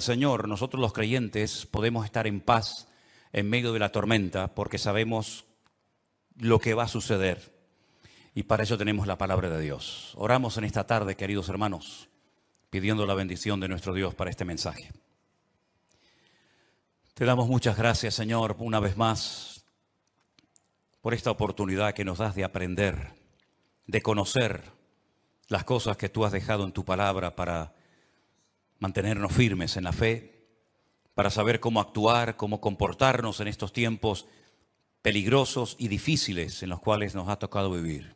Señor, nosotros los creyentes podemos estar en paz en medio de la tormenta porque sabemos lo que va a suceder. Y para eso tenemos la palabra de Dios. Oramos en esta tarde, queridos hermanos, pidiendo la bendición de nuestro Dios para este mensaje. Te damos muchas gracias, Señor, una vez más, por esta oportunidad que nos das de aprender, de conocer las cosas que tú has dejado en tu palabra para mantenernos firmes en la fe, para saber cómo actuar, cómo comportarnos en estos tiempos peligrosos y difíciles en los cuales nos ha tocado vivir.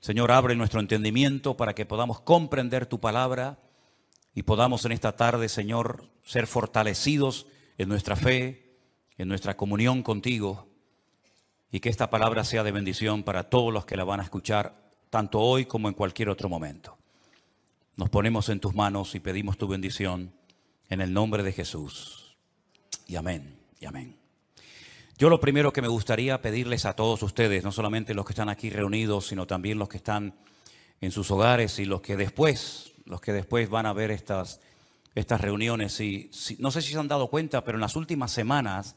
Señor, abre nuestro entendimiento para que podamos comprender tu palabra y podamos en esta tarde, Señor, ser fortalecidos en nuestra fe, en nuestra comunión contigo, y que esta palabra sea de bendición para todos los que la van a escuchar, tanto hoy como en cualquier otro momento. Nos ponemos en tus manos y pedimos tu bendición en el nombre de Jesús. Y amén, y amén. Yo lo primero que me gustaría pedirles a todos ustedes, no solamente los que están aquí reunidos, sino también los que están en sus hogares y los que después, los que después van a ver estas, estas reuniones. Y no sé si se han dado cuenta, pero en las últimas semanas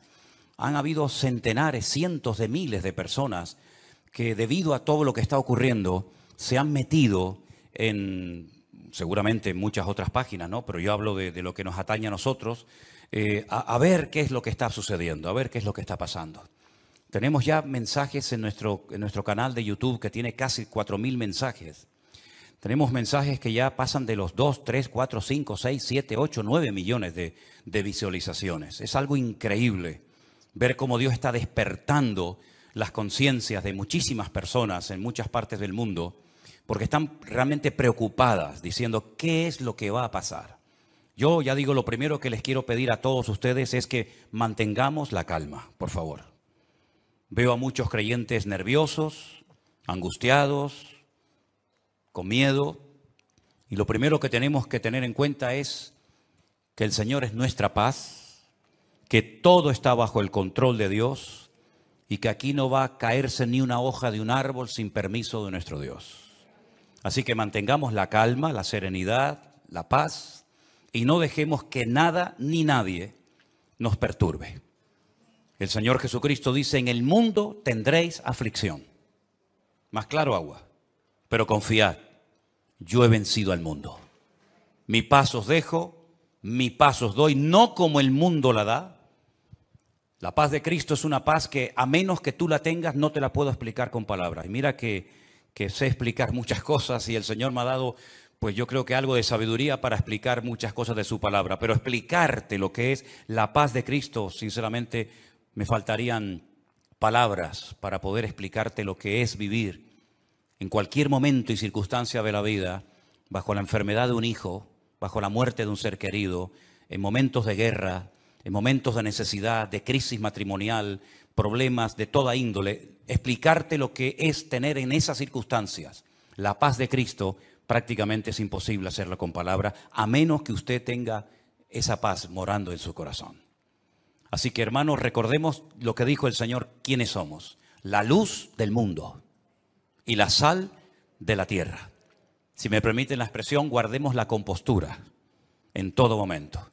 han habido centenares, cientos de miles de personas que debido a todo lo que está ocurriendo se han metido en seguramente en muchas otras páginas, ¿no? Pero yo hablo de, lo que nos atañe a nosotros, eh, a, ver qué es lo que está sucediendo, a ver qué es lo que está pasando. Tenemos ya mensajes en nuestro, en nuestro canal de YouTube que tiene casi 4.000 mensajes. Tenemos mensajes que ya pasan de los 2, 3, 4, 5, 6, 7, 8, 9 millones de, de visualizaciones. Es algo increíble ver cómo Dios está despertando las conciencias de muchísimas personas en muchas partes del mundo porque están realmente preocupadas, diciendo, ¿qué es lo que va a pasar? Yo ya digo, lo primero que les quiero pedir a todos ustedes es que mantengamos la calma, por favor. Veo a muchos creyentes nerviosos, angustiados, con miedo, y lo primero que tenemos que tener en cuenta es que el Señor es nuestra paz, que todo está bajo el control de Dios y que aquí no va a caerse ni una hoja de un árbol sin permiso de nuestro Dios. Así que mantengamos la calma, la serenidad, la paz y no dejemos que nada ni nadie nos perturbe. El Señor Jesucristo dice, en el mundo tendréis aflicción. Más claro agua, pero confiad, yo he vencido al mundo. Mi paz os dejo, mi paz os doy, no como el mundo la da. La paz de Cristo es una paz que a menos que tú la tengas no te la puedo explicar con palabras. Y mira que que sé explicar muchas cosas y el Señor me ha dado, pues yo creo que algo de sabiduría para explicar muchas cosas de su palabra. Pero explicarte lo que es la paz de Cristo, sinceramente, me faltarían palabras para poder explicarte lo que es vivir en cualquier momento y circunstancia de la vida, bajo la enfermedad de un hijo, bajo la muerte de un ser querido, en momentos de guerra, en momentos de necesidad, de crisis matrimonial, problemas de toda índole, explicarte lo que es tener en esas circunstancias la paz de Cristo, prácticamente es imposible hacerlo con palabra, a menos que usted tenga esa paz morando en su corazón. Así que hermanos, recordemos lo que dijo el Señor, quiénes somos. La luz del mundo y la sal de la tierra. Si me permiten la expresión, guardemos la compostura en todo momento.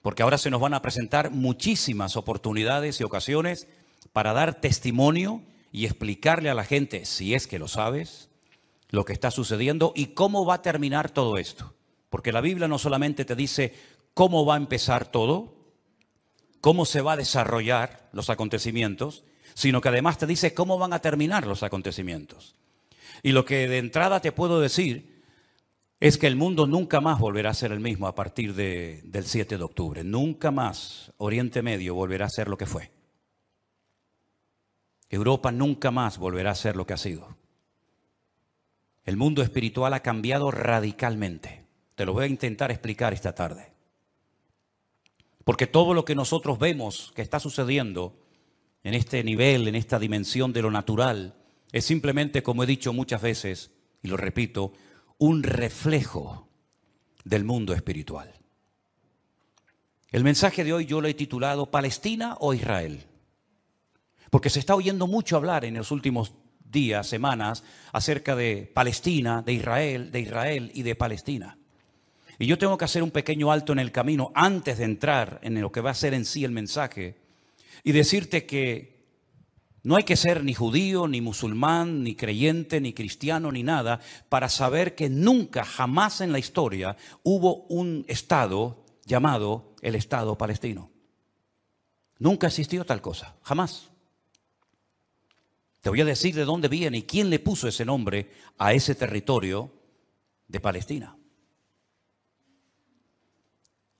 Porque ahora se nos van a presentar muchísimas oportunidades y ocasiones para dar testimonio y explicarle a la gente, si es que lo sabes, lo que está sucediendo y cómo va a terminar todo esto. Porque la Biblia no solamente te dice cómo va a empezar todo, cómo se va a desarrollar los acontecimientos, sino que además te dice cómo van a terminar los acontecimientos. Y lo que de entrada te puedo decir es que el mundo nunca más volverá a ser el mismo a partir del 7 de octubre. Nunca más Oriente Medio volverá a ser lo que fue. Europa nunca más volverá a ser lo que ha sido. El mundo espiritual ha cambiado radicalmente. Te lo voy a intentar explicar esta tarde. Porque todo lo que nosotros vemos que está sucediendo en este nivel, en esta dimensión de lo natural, es simplemente, como he dicho muchas veces, y lo repito, un reflejo del mundo espiritual. El mensaje de hoy yo lo he titulado Palestina o Israel. Porque se está oyendo mucho hablar en los últimos días, semanas, acerca de Palestina, de Israel, de Israel y de Palestina. Y yo tengo que hacer un pequeño alto en el camino antes de entrar en lo que va a ser en sí el mensaje y decirte que no hay que ser ni judío, ni musulmán, ni creyente, ni cristiano, ni nada, para saber que nunca, jamás en la historia hubo un Estado llamado el Estado palestino. Nunca existió tal cosa, jamás. Te voy a decir de dónde viene y quién le puso ese nombre a ese territorio de Palestina.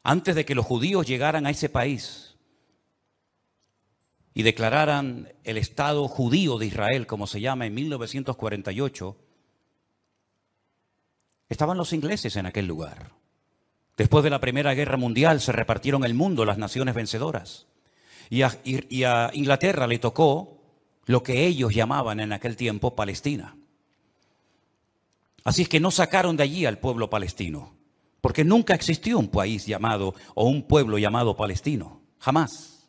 Antes de que los judíos llegaran a ese país y declararan el Estado judío de Israel, como se llama en 1948, estaban los ingleses en aquel lugar. Después de la Primera Guerra Mundial se repartieron el mundo las naciones vencedoras. Y a, y a Inglaterra le tocó lo que ellos llamaban en aquel tiempo Palestina. Así es que no sacaron de allí al pueblo palestino, porque nunca existió un país llamado o un pueblo llamado palestino, jamás.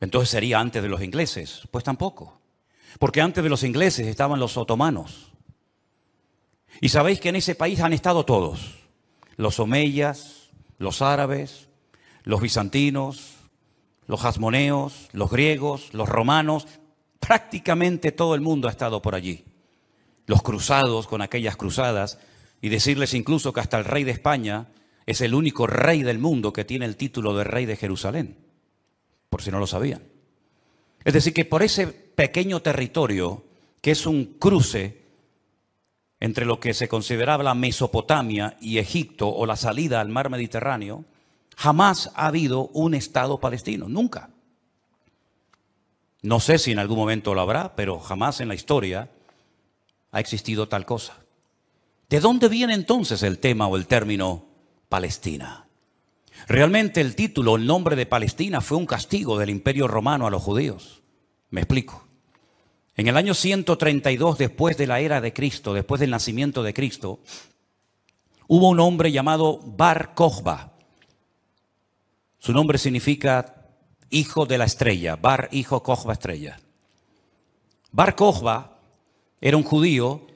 Entonces sería antes de los ingleses, pues tampoco, porque antes de los ingleses estaban los otomanos. Y sabéis que en ese país han estado todos, los omeyas, los árabes, los bizantinos, los jasmoneos, los griegos, los romanos, prácticamente todo el mundo ha estado por allí. Los cruzados con aquellas cruzadas y decirles incluso que hasta el rey de España es el único rey del mundo que tiene el título de rey de Jerusalén, por si no lo sabían. Es decir, que por ese pequeño territorio, que es un cruce entre lo que se consideraba la Mesopotamia y Egipto o la salida al mar Mediterráneo, Jamás ha habido un Estado palestino, nunca. No sé si en algún momento lo habrá, pero jamás en la historia ha existido tal cosa. ¿De dónde viene entonces el tema o el término Palestina? Realmente el título, el nombre de Palestina fue un castigo del imperio romano a los judíos. Me explico. En el año 132 después de la era de Cristo, después del nacimiento de Cristo, hubo un hombre llamado Bar Kokhba su nombre significa hijo de la estrella, Bar hijo Kochba estrella. Bar Kochba era un judío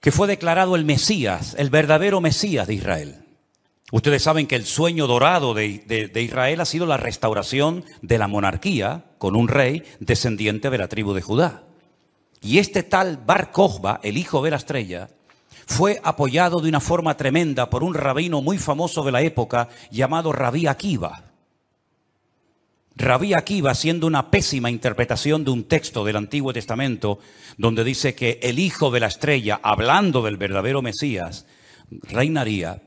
que fue declarado el Mesías, el verdadero Mesías de Israel. Ustedes saben que el sueño dorado de, Israel ha sido la restauración de la monarquía con un rey descendiente de la tribu de Judá. Y este tal Bar Kochba, el hijo de la estrella, fue apoyado de una forma tremenda por un rabino muy famoso de la época llamado Rabí Akiva. Rabí Akiva haciendo una pésima interpretación de un texto del Antiguo Testamento donde dice que el hijo de la estrella, hablando del verdadero Mesías, reinaría,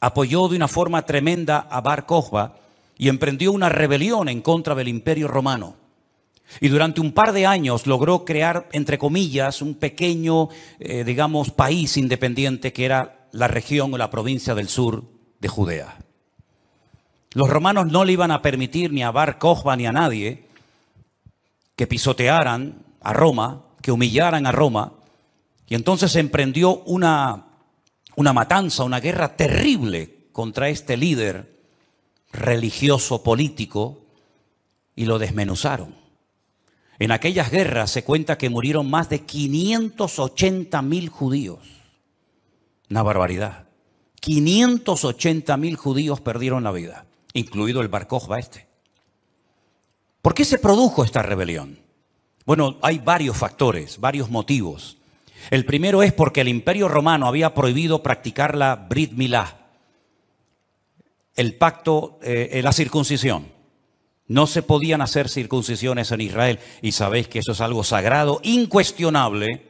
apoyó de una forma tremenda a Bar Kochba y emprendió una rebelión en contra del imperio romano. Y durante un par de años logró crear, entre comillas, un pequeño, eh, digamos, país independiente que era la región o la provincia del sur de Judea. Los romanos no le iban a permitir ni a Bar Kochba ni a nadie que pisotearan a Roma, que humillaran a Roma. Y entonces se emprendió una, una matanza, una guerra terrible contra este líder religioso político y lo desmenuzaron. En aquellas guerras se cuenta que murieron más de 580 mil judíos. Una barbaridad. 580 mil judíos perdieron la vida incluido el Bar este. ¿Por qué se produjo esta rebelión? Bueno, hay varios factores, varios motivos. El primero es porque el Imperio Romano había prohibido practicar la Brit milah. el pacto, eh, eh, la circuncisión. No se podían hacer circuncisiones en Israel y sabéis que eso es algo sagrado, incuestionable.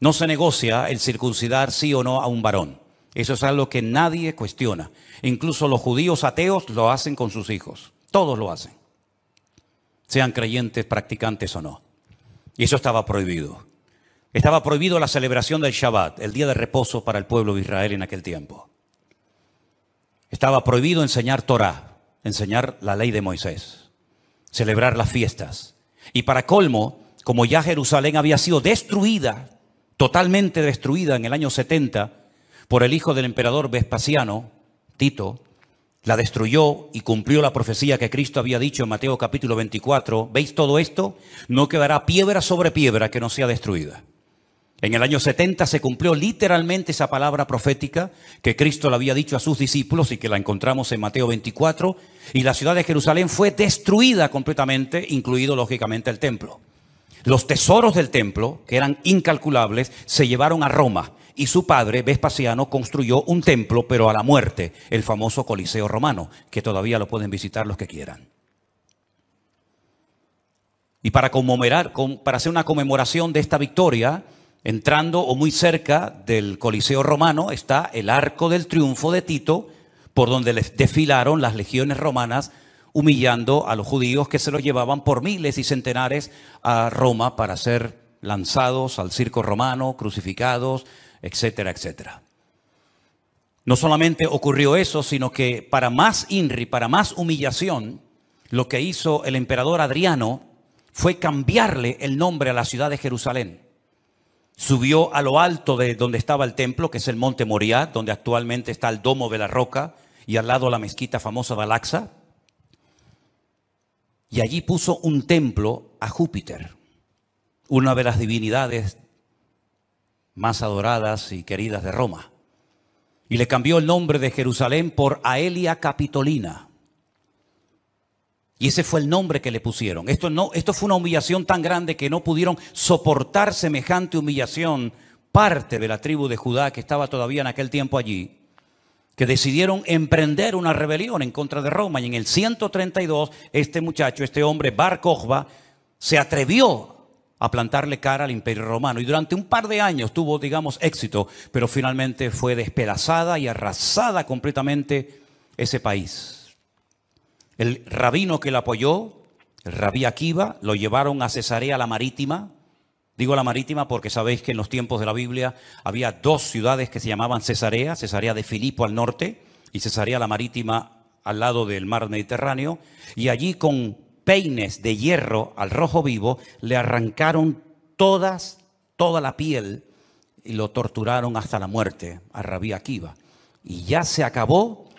No se negocia el circuncidar sí o no a un varón. Eso es algo que nadie cuestiona. Incluso los judíos ateos lo hacen con sus hijos. Todos lo hacen. Sean creyentes, practicantes o no. Y eso estaba prohibido. Estaba prohibido la celebración del Shabbat, el día de reposo para el pueblo de Israel en aquel tiempo. Estaba prohibido enseñar Torah, enseñar la ley de Moisés, celebrar las fiestas. Y para colmo, como ya Jerusalén había sido destruida, totalmente destruida en el año 70, por el hijo del emperador Vespasiano, Tito, la destruyó y cumplió la profecía que Cristo había dicho en Mateo capítulo 24. ¿Veis todo esto? No quedará piedra sobre piedra que no sea destruida. En el año 70 se cumplió literalmente esa palabra profética que Cristo le había dicho a sus discípulos y que la encontramos en Mateo 24, y la ciudad de Jerusalén fue destruida completamente, incluido lógicamente el templo. Los tesoros del templo, que eran incalculables, se llevaron a Roma y su padre, Vespasiano, construyó un templo, pero a la muerte, el famoso Coliseo romano, que todavía lo pueden visitar los que quieran. Y para conmemorar, para hacer una conmemoración de esta victoria, entrando o muy cerca del Coliseo romano, está el Arco del Triunfo de Tito, por donde desfilaron las legiones romanas humillando a los judíos que se los llevaban por miles y centenares a Roma para ser lanzados al circo romano, crucificados, etcétera, etcétera. No solamente ocurrió eso, sino que para más INRI, para más humillación, lo que hizo el emperador Adriano fue cambiarle el nombre a la ciudad de Jerusalén. Subió a lo alto de donde estaba el templo, que es el monte Moriah, donde actualmente está el domo de la roca y al lado la mezquita famosa de Y allí puso un templo a Júpiter, una de las divinidades más adoradas y queridas de Roma. Y le cambió el nombre de Jerusalén por Aelia Capitolina. Y ese fue el nombre que le pusieron. Esto, no, esto fue una humillación tan grande que no pudieron soportar semejante humillación parte de la tribu de Judá que estaba todavía en aquel tiempo allí que decidieron emprender una rebelión en contra de Roma. Y en el 132, este muchacho, este hombre, Bar Kojba, se atrevió a plantarle cara al imperio romano. Y durante un par de años tuvo, digamos, éxito, pero finalmente fue despedazada y arrasada completamente ese país. El rabino que la apoyó, Rabí Akiva, lo llevaron a Cesarea la Marítima. Digo la Marítima porque sabéis que en los tiempos de la Biblia había dos ciudades que se llamaban Cesarea, Cesarea de Filipo al norte y Cesarea la Marítima al lado del mar Mediterráneo. Y allí con peines de hierro al rojo vivo, le arrancaron todas, toda la piel y lo torturaron hasta la muerte a Rabí Akiva. Y ya se acabó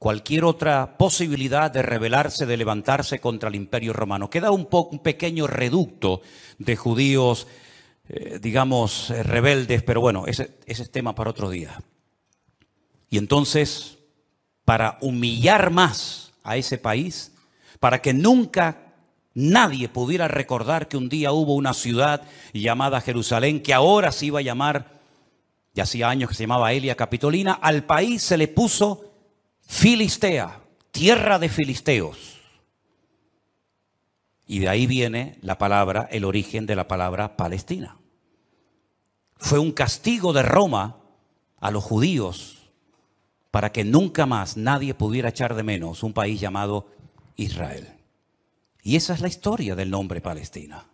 cualquier otra posibilidad de rebelarse, de levantarse contra el imperio romano. Queda un, un pequeño reducto de judíos, eh, digamos, eh, rebeldes, pero bueno, ese, ese es tema para otro día. Y entonces, para humillar más a ese país, para que nunca nadie pudiera recordar que un día hubo una ciudad llamada Jerusalén, que ahora se iba a llamar, y hacía años que se llamaba Elia Capitolina, al país se le puso Filistea, tierra de filisteos. Y de ahí viene la palabra, el origen de la palabra Palestina. Fue un castigo de Roma a los judíos para que nunca más nadie pudiera echar de menos un país llamado Israel. Y esa es la historia del nombre Palestina.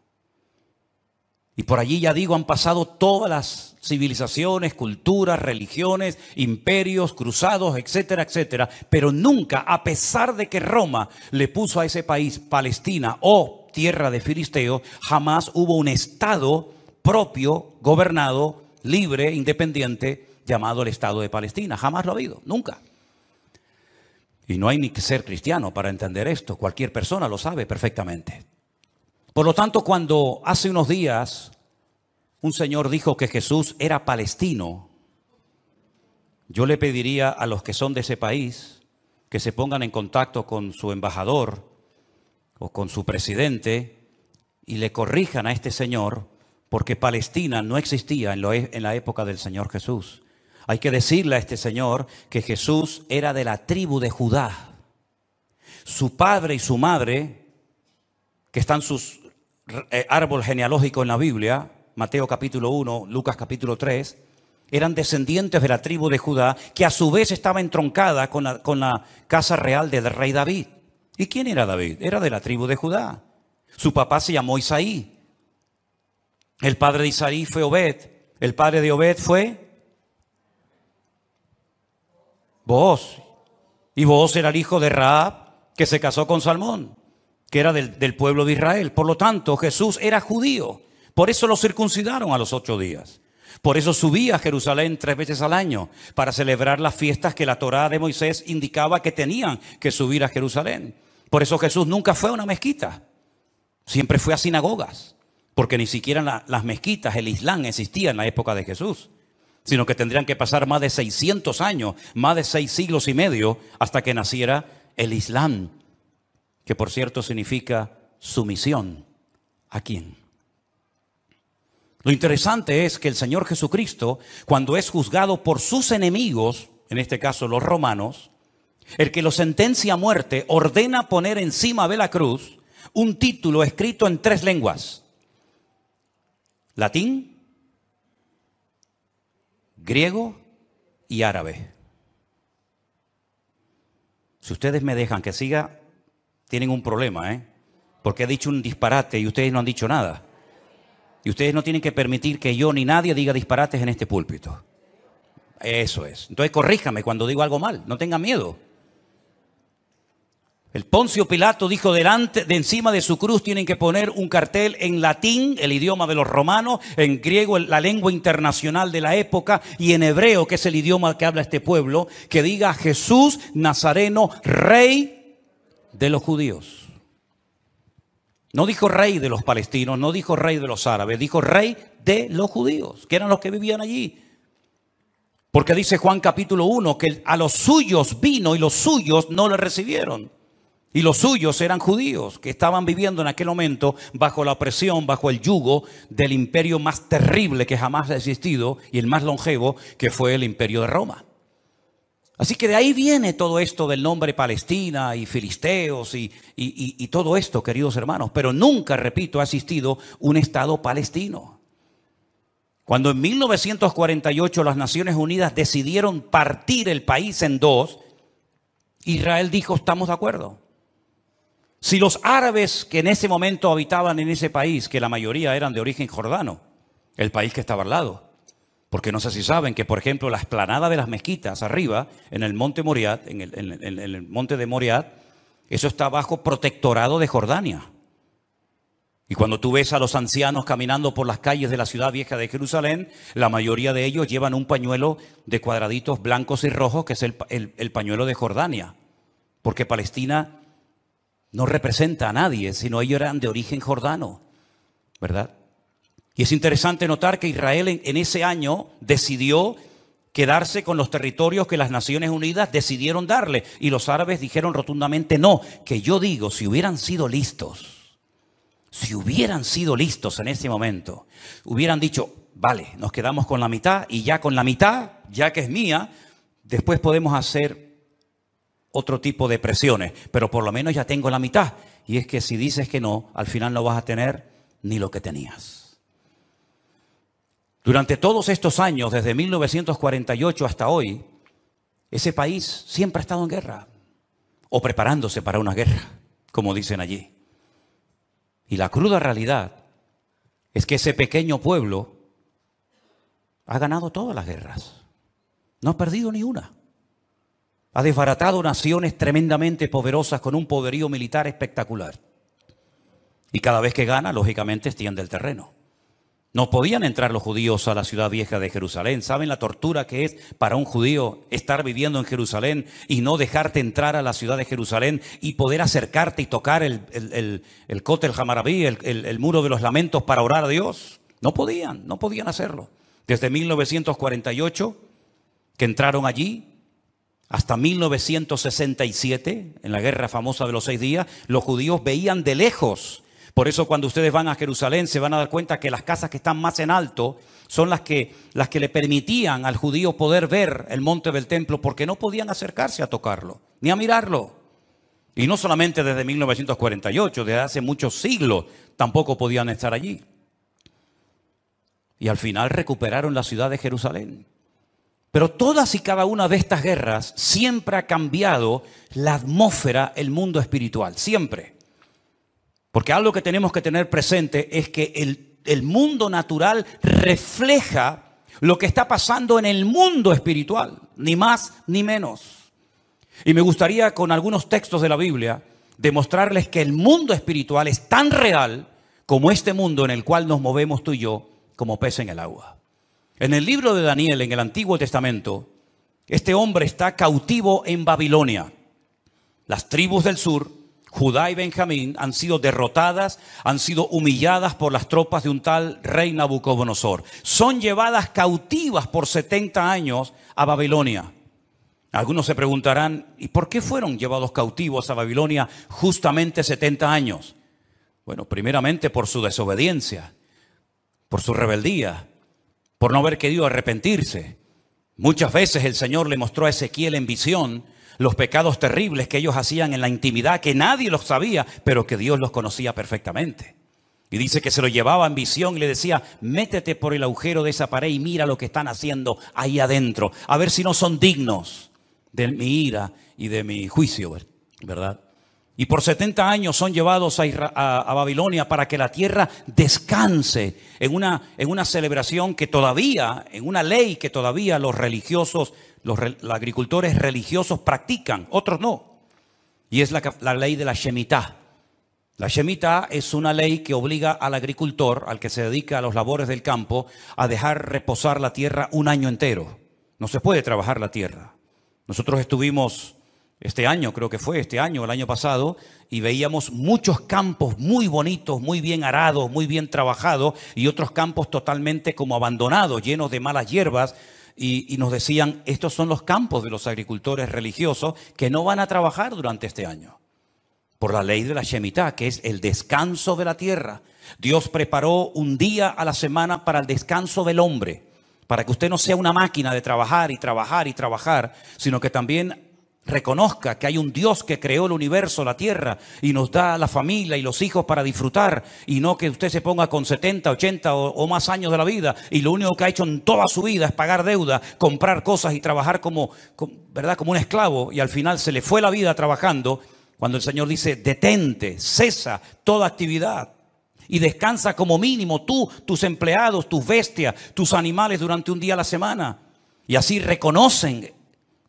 Y por allí ya digo, han pasado todas las civilizaciones, culturas, religiones, imperios, cruzados, etcétera, etcétera. Pero nunca, a pesar de que Roma le puso a ese país Palestina o tierra de Filisteo, jamás hubo un Estado propio, gobernado, libre, independiente, llamado el Estado de Palestina. Jamás lo ha habido, nunca. Y no hay ni que ser cristiano para entender esto, cualquier persona lo sabe perfectamente. Por lo tanto, cuando hace unos días un señor dijo que Jesús era palestino, yo le pediría a los que son de ese país que se pongan en contacto con su embajador o con su presidente y le corrijan a este señor porque Palestina no existía en, e, la época del Señor Jesús. Hay que decirle a este señor que Jesús era de la tribu de Judá. Su padre y su madre, que están sus eh, árboles genealógicos en la Biblia, Mateo capítulo 1, Lucas capítulo 3, eran descendientes de la tribu de Judá, que a su vez estaba entroncada con con la casa real del rey David. ¿Y quién era David? Era de la tribu de Judá. Su papá se llamó Isaí. El padre de Isaí fue Obed. El padre de Obed fue Vos. Y vos era el hijo de Raab, que se casó con Salmón, que era del, pueblo de Israel. Por lo tanto, Jesús era judío. Por eso lo circuncidaron a los ocho días. Por eso subía a Jerusalén tres veces al año para celebrar las fiestas que la Torá de Moisés indicaba que tenían que subir a Jerusalén. Por eso Jesús nunca fue a una mezquita, siempre fue a sinagogas, porque ni siquiera las mezquitas, el Islam existía en la época de Jesús sino que tendrían que pasar más de 600 años, más de seis siglos y medio, hasta que naciera el Islam, que por cierto significa sumisión. ¿A quién? Lo interesante es que el Señor Jesucristo, cuando es juzgado por sus enemigos, en este caso los romanos, el que lo sentencia a muerte ordena poner encima de la cruz un título escrito en tres lenguas, latín, griego y árabe. Si ustedes me dejan que siga, tienen un problema, ¿eh? Porque he dicho un disparate y ustedes no han dicho nada. Y ustedes no tienen que permitir que yo ni nadie diga disparates en este púlpito. Eso es. Entonces corríjame cuando digo algo mal, no tengan miedo. El Poncio Pilato dijo delante, de encima de su cruz tienen que poner un cartel en latín, el idioma de los romanos, en griego, la lengua internacional de la época, y en hebreo, que es el idioma que habla este pueblo, que diga Jesús Nazareno, rey de los judíos. No dijo rey de los palestinos, no dijo rey de los árabes, dijo rey de los judíos, que eran los que vivían allí. Porque dice Juan capítulo 1 que a los suyos vino y los suyos no le recibieron. Y los suyos eran judíos que estaban viviendo en aquel momento bajo la opresión, bajo el yugo del imperio más terrible que jamás ha existido y el más longevo que fue el imperio de Roma. Así que de ahí viene todo esto del nombre Palestina y filisteos y, y todo esto, queridos hermanos. Pero nunca, repito, ha existido un Estado palestino. Cuando en 1948 las Naciones Unidas decidieron partir el país en dos, Israel dijo, estamos de acuerdo. Si los árabes que en ese momento habitaban en ese país, que la mayoría eran de origen jordano, el país que estaba al lado, porque no sé si saben que, por ejemplo, la esplanada de las mezquitas arriba, en el monte Moriat, en el, monte de Moriad, eso está bajo protectorado de Jordania. Y cuando tú ves a los ancianos caminando por las calles de la ciudad vieja de Jerusalén, la mayoría de ellos llevan un pañuelo de cuadraditos blancos y rojos, que es el pañuelo de Jordania, porque Palestina no representa a nadie, sino ellos eran de origen jordano, ¿verdad? Y es interesante notar que Israel en, en ese año decidió quedarse con los territorios que las Naciones Unidas decidieron darle. Y los árabes dijeron rotundamente no, que yo digo, si hubieran sido listos, si hubieran sido listos en ese momento, hubieran dicho, vale, nos quedamos con la mitad y ya con la mitad, ya que es mía, después podemos hacer otro tipo de presiones, pero por lo menos ya tengo la mitad. Y es que si dices que no, al final no vas a tener ni lo que tenías. Durante todos estos años, desde 1948 hasta hoy, ese país siempre ha estado en guerra, o preparándose para una guerra, como dicen allí. Y la cruda realidad es que ese pequeño pueblo ha ganado todas las guerras. No ha perdido ni una ha desbaratado naciones tremendamente poderosas con un poderío militar espectacular. Y cada vez que gana, lógicamente, extiende el terreno. No podían entrar los judíos a la ciudad vieja de Jerusalén. ¿Saben la tortura que es para un judío estar viviendo en Jerusalén y no dejarte entrar a la ciudad de Jerusalén y poder acercarte y tocar el, el, el, el Hamarabí, el muro de los lamentos para orar a Dios? No podían, no podían hacerlo. Desde 1948 que entraron allí, hasta 1967, en la guerra famosa de los seis días, los judíos veían de lejos. Por eso cuando ustedes van a Jerusalén se van a dar cuenta que las casas que están más en alto son las que, las que le permitían al judío poder ver el monte del templo porque no podían acercarse a tocarlo, ni a mirarlo. Y no solamente desde 1948, desde hace muchos siglos tampoco podían estar allí. Y al final recuperaron la ciudad de Jerusalén. Pero todas y cada una de estas guerras siempre ha cambiado la atmósfera, el mundo espiritual, siempre. Porque algo que tenemos que tener presente es que el, mundo natural refleja lo que está pasando en el mundo espiritual, ni más ni menos. Y me gustaría con algunos textos de la Biblia demostrarles que el mundo espiritual es tan real como este mundo en el cual nos movemos tú y yo como pez en el agua. En el libro de Daniel, en el Antiguo Testamento, este hombre está cautivo en Babilonia. Las tribus del sur, Judá y Benjamín, han sido derrotadas, han sido humilladas por las tropas de un tal rey Nabucodonosor. Son llevadas cautivas por 70 años a Babilonia. Algunos se preguntarán, ¿y por qué fueron llevados cautivos a Babilonia justamente 70 años? Bueno, primeramente por su desobediencia, por su rebeldía, por no haber querido arrepentirse. Muchas veces el Señor le mostró a Ezequiel en visión los pecados terribles que ellos hacían en la intimidad, que nadie los sabía, pero que Dios los conocía perfectamente. Y dice que se lo llevaba en visión y le decía, métete por el agujero de esa pared y mira lo que están haciendo ahí adentro, a ver si no son dignos de mi ira y de mi juicio, ¿verdad? Y por 70 años son llevados a, Babilonia para que la tierra descanse en una, en una, celebración que todavía, en una ley que todavía los religiosos, los, agricultores religiosos practican, otros no. Y es la, la ley de la Shemitah. La Shemitah es una ley que obliga al agricultor, al que se dedica a los labores del campo, a dejar reposar la tierra un año entero. No se puede trabajar la tierra. Nosotros estuvimos este año creo que fue, este año, el año pasado, y veíamos muchos campos muy bonitos, muy bien arados, muy bien trabajados, y otros campos totalmente como abandonados, llenos de malas hierbas, y, y, nos decían, estos son los campos de los agricultores religiosos que no van a trabajar durante este año, por la ley de la Shemitah, que es el descanso de la tierra. Dios preparó un día a la semana para el descanso del hombre, para que usted no sea una máquina de trabajar y trabajar y trabajar, sino que también reconozca que hay un Dios que creó el universo, la tierra, y nos da la familia y los hijos para disfrutar, y no que usted se ponga con 70, 80 o, más años de la vida, y lo único que ha hecho en toda su vida es pagar deuda, comprar cosas y trabajar ¿verdad? como un esclavo, y al final se le fue la vida trabajando, cuando el Señor dice, detente, cesa toda actividad. Y descansa como mínimo tú, tus empleados, tus bestias, tus animales durante un día a la semana. Y así reconocen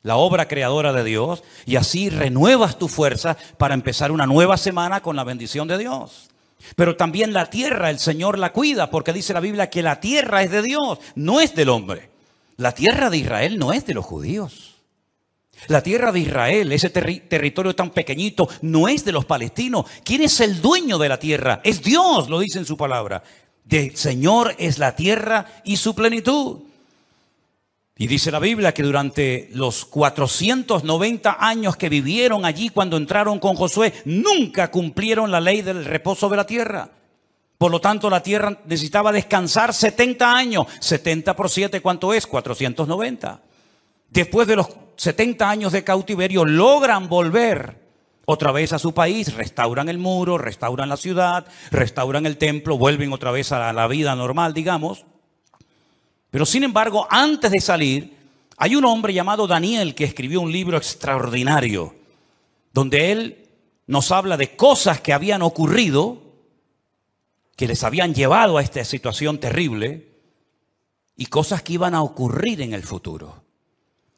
la obra creadora de Dios, y así renuevas tu fuerza para empezar una nueva semana con la bendición de Dios. Pero también la tierra, el Señor la cuida, porque dice la Biblia que la tierra es de Dios, no es del hombre. La tierra de Israel no es de los judíos. La tierra de Israel, ese territorio tan pequeñito, no es de los palestinos. ¿Quién es el dueño de la tierra? Es Dios, lo dice en su palabra. El Señor es la tierra y su plenitud. Y dice la Biblia que durante los 490 años que vivieron allí cuando entraron con Josué, nunca cumplieron la ley del reposo de la tierra. Por lo tanto, la tierra necesitaba descansar 70 años. 70 por 7, ¿cuánto es? 490. Después de los 70 años de cautiverio, logran volver otra vez a su país, restauran el muro, restauran la ciudad, restauran el templo, vuelven otra vez a la vida normal, digamos. Pero sin embargo, antes de salir, hay un hombre llamado Daniel que escribió un libro extraordinario, donde él nos habla de cosas que habían ocurrido, que les habían llevado a esta situación terrible, y cosas que iban a ocurrir en el futuro.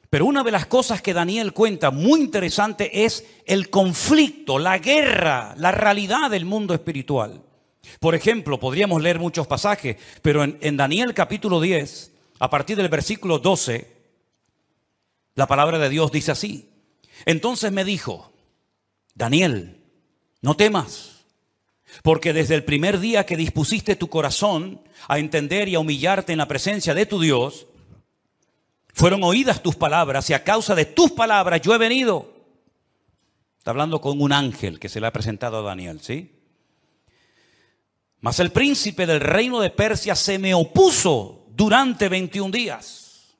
Pero una de las cosas que Daniel cuenta muy interesante es el conflicto, la guerra, la realidad del mundo espiritual. Por ejemplo, podríamos leer muchos pasajes, pero en, Daniel capítulo 10, a partir del versículo 12, la palabra de Dios dice así. Entonces me dijo, Daniel, no temas, porque desde el primer día que dispusiste tu corazón a entender y a humillarte en la presencia de tu Dios, fueron oídas tus palabras y a causa de tus palabras yo he venido. Está hablando con un ángel que se le ha presentado a Daniel, ¿sí? Mas el príncipe del reino de Persia se me opuso durante 21 días.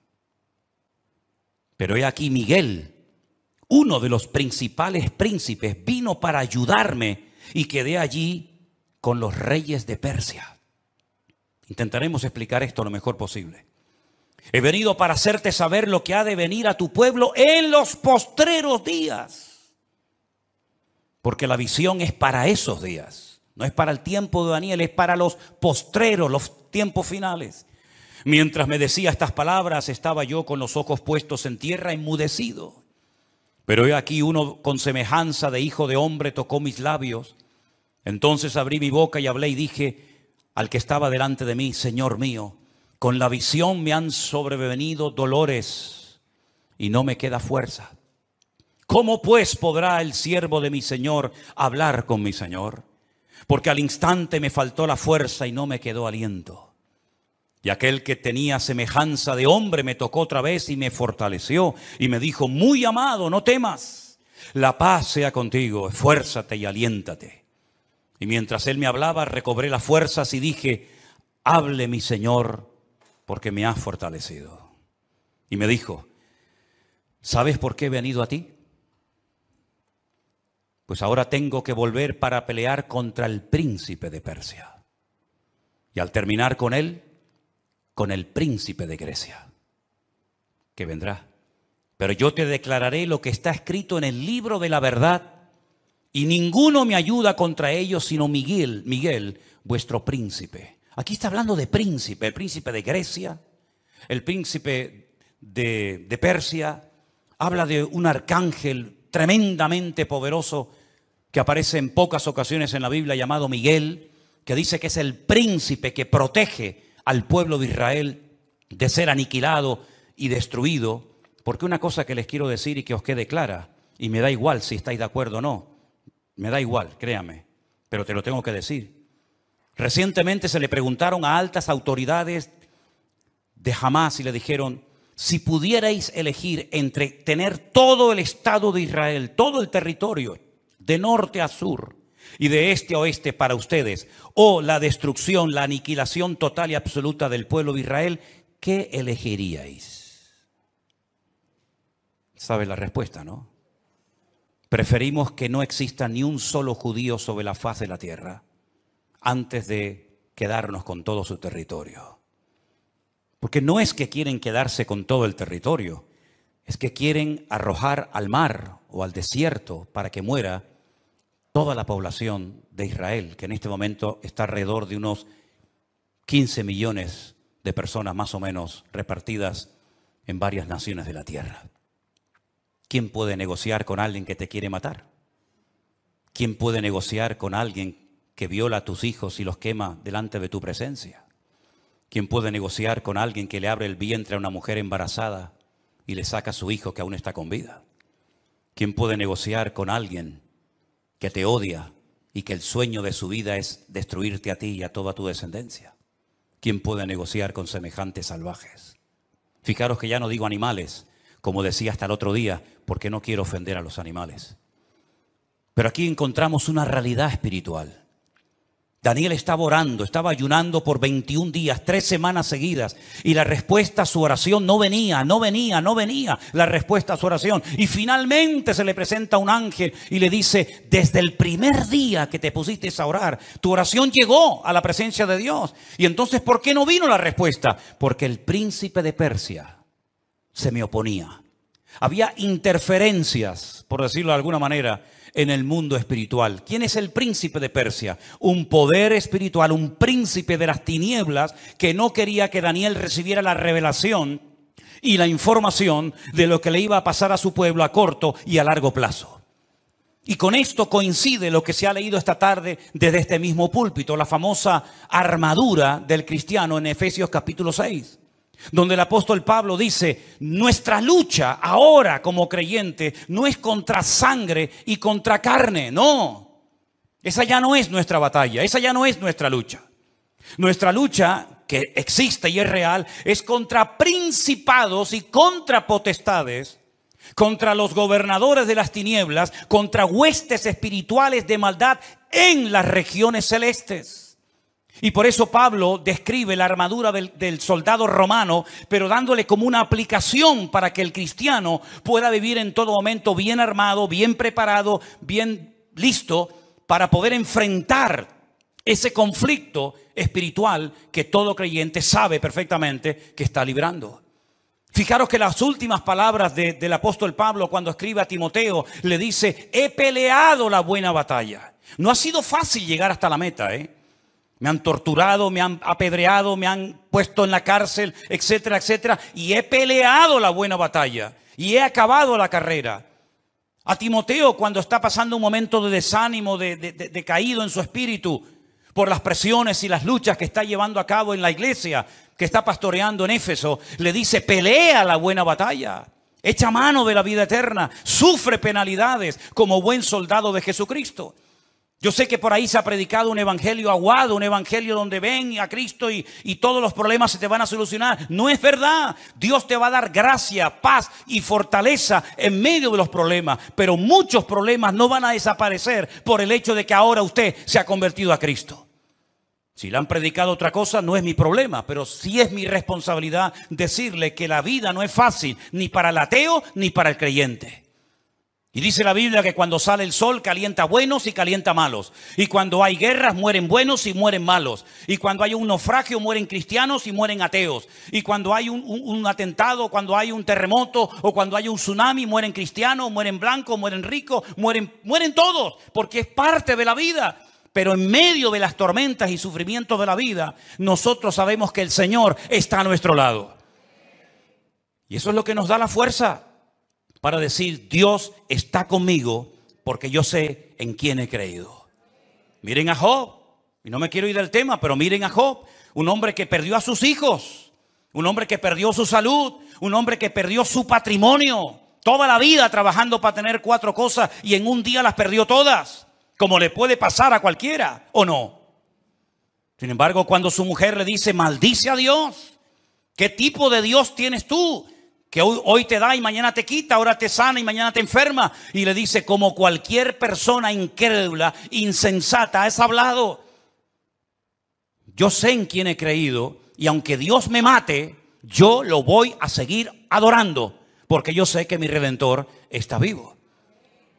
Pero he aquí Miguel, uno de los principales príncipes, vino para ayudarme y quedé allí con los reyes de Persia. Intentaremos explicar esto lo mejor posible. He venido para hacerte saber lo que ha de venir a tu pueblo en los postreros días. Porque la visión es para esos días. No es para el tiempo de Daniel, es para los postreros, los tiempos finales. Mientras me decía estas palabras, estaba yo con los ojos puestos en tierra, enmudecido. Pero he aquí uno con semejanza de hijo de hombre tocó mis labios. Entonces abrí mi boca y hablé y dije al que estaba delante de mí, Señor mío, con la visión me han sobrevenido dolores y no me queda fuerza. ¿Cómo pues podrá el siervo de mi Señor hablar con mi Señor? porque al instante me faltó la fuerza y no me quedó aliento. Y aquel que tenía semejanza de hombre me tocó otra vez y me fortaleció y me dijo, muy amado, no temas, la paz sea contigo, esfuérzate y aliéntate. Y mientras él me hablaba, recobré las fuerzas y dije, hable mi Señor, porque me has fortalecido. Y me dijo, ¿sabes por qué he venido a ti? pues ahora tengo que volver para pelear contra el príncipe de Persia. Y al terminar con él, con el príncipe de Grecia, que vendrá. Pero yo te declararé lo que está escrito en el libro de la verdad, y ninguno me ayuda contra ellos sino Miguel, Miguel, vuestro príncipe. Aquí está hablando de príncipe, el príncipe de Grecia, el príncipe de, de Persia, habla de un arcángel tremendamente poderoso que aparece en pocas ocasiones en la Biblia llamado Miguel, que dice que es el príncipe que protege al pueblo de Israel de ser aniquilado y destruido. Porque una cosa que les quiero decir y que os quede clara, y me da igual si estáis de acuerdo o no, me da igual, créame, pero te lo tengo que decir. Recientemente se le preguntaron a altas autoridades de Hamas y le dijeron, si pudierais elegir entre tener todo el Estado de Israel, todo el territorio, de norte a sur y de este a oeste para ustedes, o oh, la destrucción, la aniquilación total y absoluta del pueblo de Israel, ¿qué elegiríais? ¿Sabe la respuesta, no? Preferimos que no exista ni un solo judío sobre la faz de la tierra antes de quedarnos con todo su territorio. Porque no es que quieren quedarse con todo el territorio, es que quieren arrojar al mar o al desierto para que muera toda la población de Israel, que en este momento está alrededor de unos 15 millones de personas más o menos repartidas en varias naciones de la tierra. ¿Quién puede negociar con alguien que te quiere matar? ¿Quién puede negociar con alguien que viola a tus hijos y los quema delante de tu presencia? ¿Quién puede negociar con alguien que le abre el vientre a una mujer embarazada y le saca a su hijo que aún está con vida? ¿Quién puede negociar con alguien que te odia y que el sueño de su vida es destruirte a ti y a toda tu descendencia. ¿Quién puede negociar con semejantes salvajes? Fijaros que ya no digo animales, como decía hasta el otro día, porque no quiero ofender a los animales. Pero aquí encontramos una realidad espiritual. Daniel estaba orando, estaba ayunando por 21 días, tres semanas seguidas, y la respuesta a su oración no venía, no venía, no venía la respuesta a su oración. Y finalmente se le presenta un ángel y le dice, desde el primer día que te pusiste a orar, tu oración llegó a la presencia de Dios. Y entonces, ¿por qué no vino la respuesta? Porque el príncipe de Persia se me oponía. Había interferencias, por decirlo de alguna manera, en el mundo espiritual. ¿Quién es el príncipe de Persia? Un poder espiritual, un príncipe de las tinieblas que no quería que Daniel recibiera la revelación y la información de lo que le iba a pasar a su pueblo a corto y a largo plazo. Y con esto coincide lo que se ha leído esta tarde desde este mismo púlpito, la famosa armadura del cristiano en Efesios capítulo 6 donde el apóstol Pablo dice, nuestra lucha ahora como creyente no es contra sangre y contra carne, no. Esa ya no es nuestra batalla, esa ya no es nuestra lucha. Nuestra lucha, que existe y es real, es contra principados y contra potestades, contra los gobernadores de las tinieblas, contra huestes espirituales de maldad en las regiones celestes. Y por eso Pablo describe la armadura del, soldado romano, pero dándole como una aplicación para que el cristiano pueda vivir en todo momento bien armado, bien preparado, bien listo, para poder enfrentar ese conflicto espiritual que todo creyente sabe perfectamente que está librando. Fijaros que las últimas palabras del apóstol Pablo cuando escribe a Timoteo le dice, he peleado la buena batalla. No ha sido fácil llegar hasta la meta, ¿eh? Me han torturado, me han apedreado, me han puesto en la cárcel, etcétera, etcétera. Y he peleado la buena batalla. Y he acabado la carrera. A Timoteo cuando está pasando un momento de desánimo, de, caído en su espíritu, por las presiones y las luchas que está llevando a cabo en la iglesia que está pastoreando en Éfeso, le dice, pelea la buena batalla, echa mano de la vida eterna, sufre penalidades como buen soldado de Jesucristo. Yo sé que por ahí se ha predicado un evangelio aguado, un evangelio donde ven a Cristo y, todos los problemas se te van a solucionar. No es verdad. Dios te va a dar gracia, paz y fortaleza en medio de los problemas. Pero muchos problemas no van a desaparecer por el hecho de que ahora usted se ha convertido a Cristo. Si le han predicado otra cosa, no es mi problema, pero sí es mi responsabilidad decirle que la vida no es fácil, ni para el ateo, ni para el creyente. Y dice la Biblia que cuando sale el sol calienta buenos y calienta malos. Y cuando hay guerras mueren buenos y mueren malos. Y cuando hay un naufragio mueren cristianos y mueren ateos. Y cuando hay un, atentado, cuando hay un terremoto o cuando hay un tsunami mueren cristianos, mueren blancos, mueren ricos, mueren, mueren todos. Porque es parte de la vida. Pero en medio de las tormentas y sufrimientos de la vida, nosotros sabemos que el Señor está a nuestro lado. Y eso es lo que nos da la fuerza para decir, Dios está conmigo porque yo sé en quién he creído. Miren a Job, y no me quiero ir del tema, pero miren a Job, un hombre que perdió a sus hijos, un hombre que perdió su salud, un hombre que perdió su patrimonio, toda la vida trabajando para tener cuatro cosas y en un día las perdió todas, como le puede pasar a cualquiera, ¿o no? Sin embargo, cuando su mujer le dice, maldice a Dios, ¿qué tipo de Dios tienes tú? que hoy te da y mañana te quita, ahora te sana y mañana te enferma. Y le dice, como cualquier persona incrédula, insensata, has hablado. Yo sé en quién he creído y aunque Dios me mate, yo lo voy a seguir adorando, porque yo sé que mi redentor está vivo.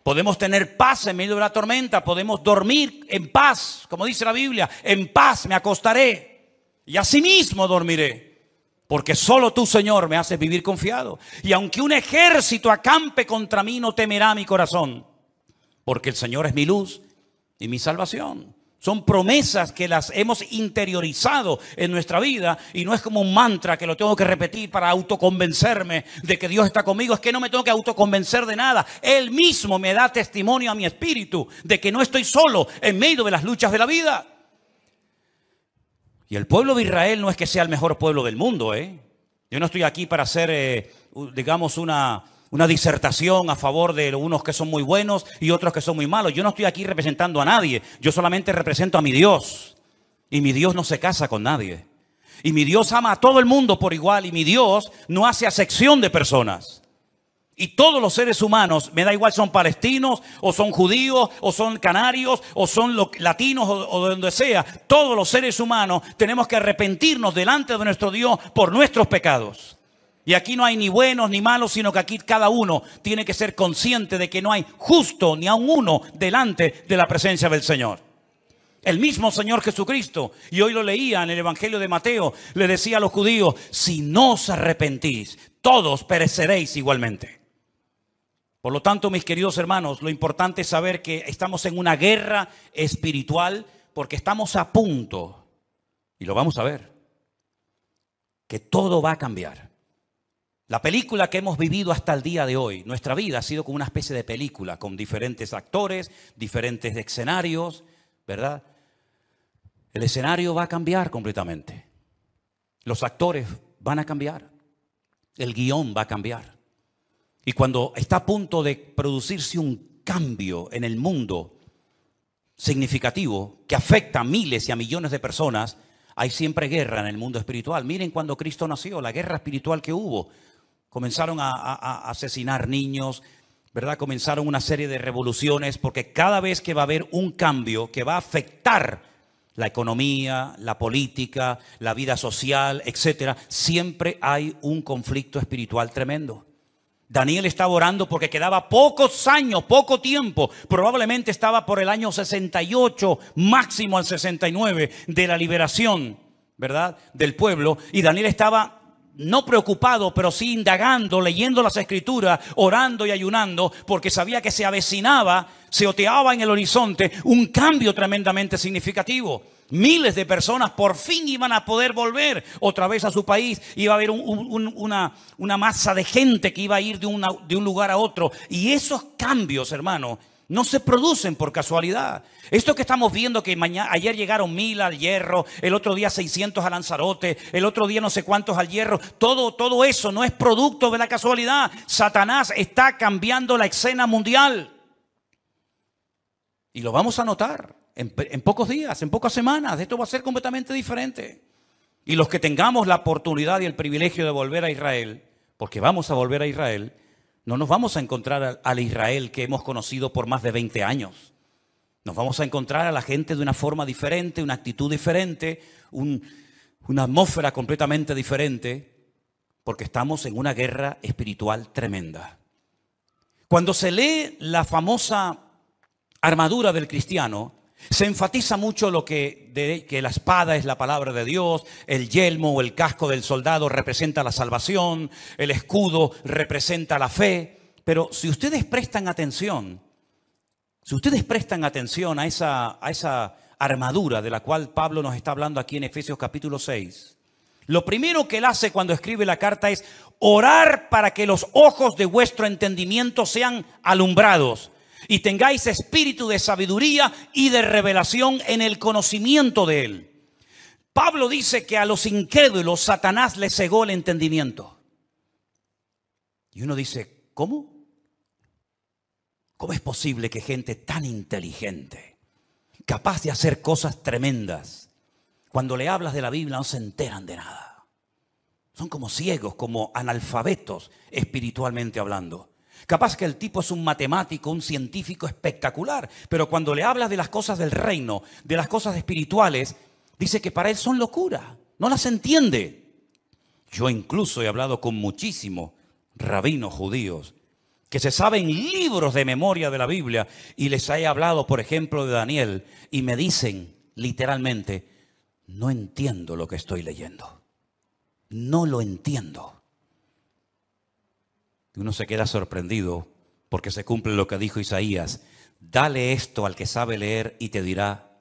Podemos tener paz en medio de la tormenta, podemos dormir en paz, como dice la Biblia, en paz me acostaré y asimismo dormiré porque solo tú, Señor, me haces vivir confiado. Y aunque un ejército acampe contra mí, no temerá mi corazón. Porque el Señor es mi luz y mi salvación. Son promesas que las hemos interiorizado en nuestra vida y no es como un mantra que lo tengo que repetir para autoconvencerme de que Dios está conmigo. Es que no me tengo que autoconvencer de nada. Él mismo me da testimonio a mi espíritu de que no estoy solo en medio de las luchas de la vida. Y el pueblo de Israel no es que sea el mejor pueblo del mundo, ¿eh? Yo no estoy aquí para hacer, eh, digamos, una, una disertación a favor de unos que son muy buenos y otros que son muy malos. Yo no estoy aquí representando a nadie, yo solamente represento a mi Dios. Y mi Dios no se casa con nadie. Y mi Dios ama a todo el mundo por igual y mi Dios no hace acepción de personas. Y todos los seres humanos, me da igual son palestinos o son judíos o son canarios o son latinos o, donde sea, todos los seres humanos tenemos que arrepentirnos delante de nuestro Dios por nuestros pecados. Y aquí no hay ni buenos ni malos, sino que aquí cada uno tiene que ser consciente de que no hay justo ni aun uno delante de la presencia del Señor. El mismo Señor Jesucristo, y hoy lo leía en el Evangelio de Mateo, le decía a los judíos, si no os arrepentís, todos pereceréis igualmente. Por lo tanto, mis queridos hermanos, lo importante es saber que estamos en una guerra espiritual porque estamos a punto, y lo vamos a ver, que todo va a cambiar. La película que hemos vivido hasta el día de hoy, nuestra vida ha sido como una especie de película, con diferentes actores, diferentes escenarios, ¿verdad? El escenario va a cambiar completamente. Los actores van a cambiar. El guión va a cambiar. Y cuando está a punto de producirse un cambio en el mundo significativo que afecta a miles y a millones de personas, hay siempre guerra en el mundo espiritual. Miren cuando Cristo nació, la guerra espiritual que hubo. Comenzaron a, a asesinar niños, ¿verdad? Comenzaron una serie de revoluciones porque cada vez que va a haber un cambio que va a afectar la economía, la política, la vida social, etcétera, siempre hay un conflicto espiritual tremendo. Daniel estaba orando porque quedaba pocos años, poco tiempo. Probablemente estaba por el año 68, máximo al 69, de la liberación, ¿verdad? Del pueblo. Y Daniel estaba no preocupado, pero sí indagando, leyendo las escrituras, orando y ayunando, porque sabía que se avecinaba, se oteaba en el horizonte un cambio tremendamente significativo. Miles de personas por fin iban a poder volver otra vez a su país. Iba a haber una, masa de gente que iba a ir de, un lugar a otro. Y esos cambios, hermano, no se producen por casualidad. Esto que estamos viendo, que ayer llegaron mil al hierro, el otro día 600 a Lanzarote, el otro día no sé cuántos al hierro, todo, todo eso no es producto de la casualidad. Satanás está cambiando la escena mundial. Y lo vamos a notar en, pocos días, en pocas semanas, esto va a ser completamente diferente. Y los que tengamos la oportunidad y el privilegio de volver a Israel, porque vamos a volver a Israel, no nos vamos a encontrar al Israel que hemos conocido por más de 20 años. Nos vamos a encontrar a la gente de una forma diferente, una actitud diferente, una atmósfera completamente diferente, porque estamos en una guerra espiritual tremenda. Cuando se lee la famosa armadura del cristiano, se enfatiza mucho lo que, de, que la espada es la palabra de Dios, el yelmo o el casco del soldado representa la salvación, el escudo representa la fe. Pero si ustedes prestan atención, si ustedes prestan atención a esa, a esa armadura de la cual Pablo nos está hablando aquí en Efesios capítulo 6, lo primero que él hace cuando escribe la carta es orar para que los ojos de vuestro entendimiento sean alumbrados y tengáis espíritu de sabiduría y de revelación en el conocimiento de Él. Pablo dice que a los incrédulos Satanás les cegó el entendimiento. Y uno dice, ¿cómo? ¿Cómo es posible que gente tan inteligente, capaz de hacer cosas tremendas, cuando le hablas de la Biblia no se enteran de nada? Son como ciegos, como analfabetos espiritualmente hablando. Capaz que el tipo es un matemático, un científico espectacular, pero cuando le hablas de las cosas del reino, de las cosas espirituales, dice que para él son locura, no las entiende. Yo incluso he hablado con muchísimos rabinos judíos que se saben libros de memoria de la Biblia y les he hablado, por ejemplo, de Daniel y me dicen literalmente, no entiendo lo que estoy leyendo. No lo entiendo uno se queda sorprendido porque se cumple lo que dijo Isaías. Dale esto al que sabe leer y te dirá,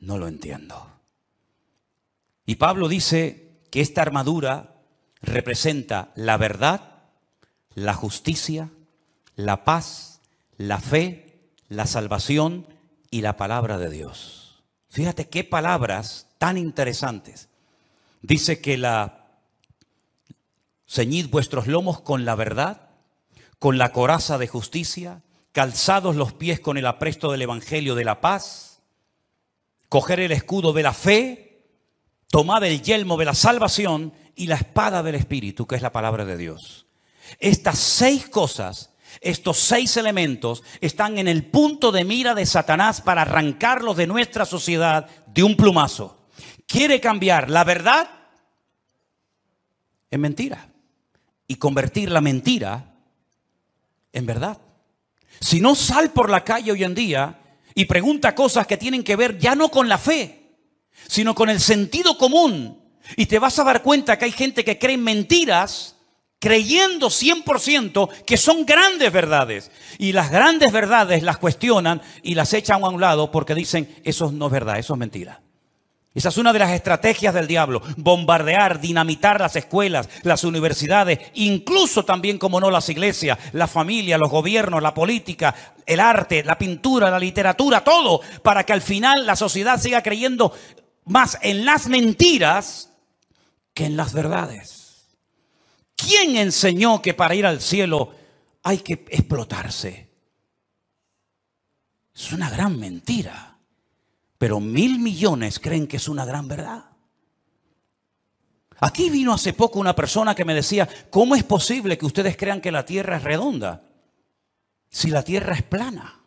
no lo entiendo. Y Pablo dice que esta armadura representa la verdad, la justicia, la paz, la fe, la salvación y la palabra de Dios. Fíjate qué palabras tan interesantes. Dice que la Ceñid vuestros lomos con la verdad, con la coraza de justicia, calzados los pies con el apresto del Evangelio de la paz, coger el escudo de la fe, tomad el yelmo de la salvación y la espada del Espíritu, que es la palabra de Dios. Estas seis cosas, estos seis elementos, están en el punto de mira de Satanás para arrancarlos de nuestra sociedad de un plumazo. Quiere cambiar la verdad Es mentira y convertir la mentira en verdad. Si no sal por la calle hoy en día y pregunta cosas que tienen que ver ya no con la fe, sino con el sentido común, y te vas a dar cuenta que hay gente que cree mentiras creyendo 100% que son grandes verdades. Y las grandes verdades las cuestionan y las echan a un lado porque dicen, eso no es verdad, eso es mentira. Esa es una de las estrategias del diablo, bombardear, dinamitar las escuelas, las universidades, incluso también, como no, las iglesias, la familia, los gobiernos, la política, el arte, la pintura, la literatura, todo, para que al final la sociedad siga creyendo más en las mentiras que en las verdades. ¿Quién enseñó que para ir al cielo hay que explotarse? Es una gran mentira. Pero mil millones creen que es una gran verdad. Aquí vino hace poco una persona que me decía, ¿cómo es posible que ustedes crean que la Tierra es redonda si la Tierra es plana?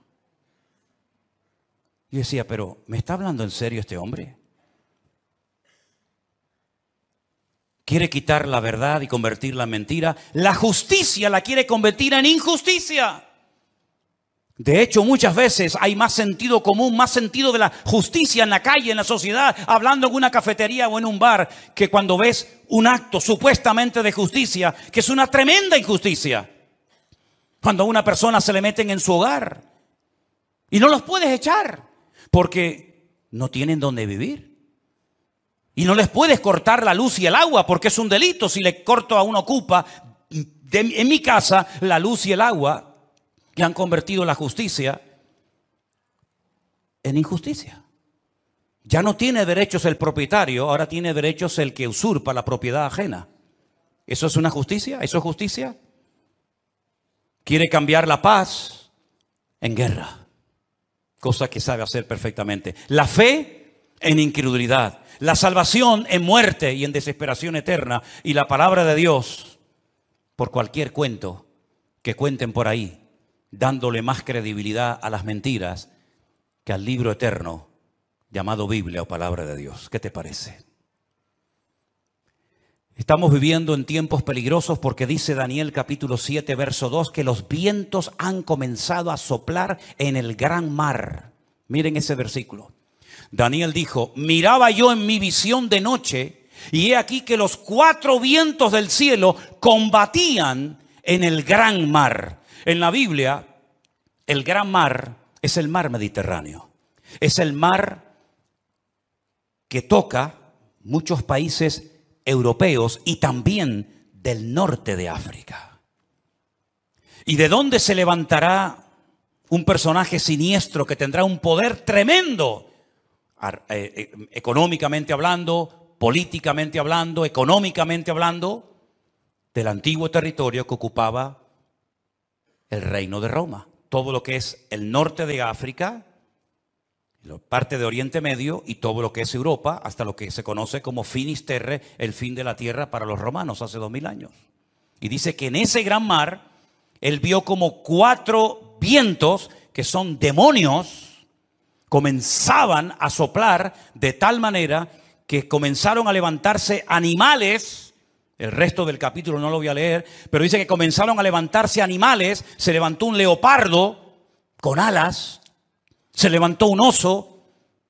Y decía, pero ¿me está hablando en serio este hombre? Quiere quitar la verdad y convertirla en mentira. La justicia la quiere convertir en injusticia. De hecho, muchas veces hay más sentido común, más sentido de la justicia en la calle, en la sociedad, hablando en una cafetería o en un bar, que cuando ves un acto supuestamente de justicia, que es una tremenda injusticia. Cuando a una persona se le meten en su hogar y no los puedes echar porque no tienen donde vivir. Y no les puedes cortar la luz y el agua porque es un delito. Si le corto a una ocupa en mi casa la luz y el agua, y han convertido la justicia en injusticia. Ya no tiene derechos el propietario, ahora tiene derechos el que usurpa la propiedad ajena. ¿Eso es una justicia? ¿Eso es justicia? Quiere cambiar la paz en guerra, cosa que sabe hacer perfectamente. La fe en incredulidad, la salvación en muerte y en desesperación eterna, y la palabra de Dios por cualquier cuento que cuenten por ahí dándole más credibilidad a las mentiras que al libro eterno llamado Biblia o palabra de Dios. ¿Qué te parece? Estamos viviendo en tiempos peligrosos porque dice Daniel capítulo 7, verso 2, que los vientos han comenzado a soplar en el gran mar. Miren ese versículo. Daniel dijo, miraba yo en mi visión de noche y he aquí que los cuatro vientos del cielo combatían en el gran mar en la Biblia, el gran mar es el mar Mediterráneo. Es el mar que toca muchos países europeos y también del norte de África. ¿Y de dónde se levantará un personaje siniestro que tendrá un poder tremendo, eh, eh, económicamente hablando, políticamente hablando, económicamente hablando, del antiguo territorio que ocupaba el reino de Roma. Todo lo que es el norte de África, la parte de Oriente Medio y todo lo que es Europa, hasta lo que se conoce como Finisterre, el fin de la tierra para los romanos hace dos mil años. Y dice que en ese gran mar él vio como cuatro vientos que son demonios comenzaban a soplar de tal manera que comenzaron a levantarse animales el resto del capítulo no lo voy a leer, pero dice que comenzaron a levantarse animales, se levantó un leopardo con alas, se levantó un oso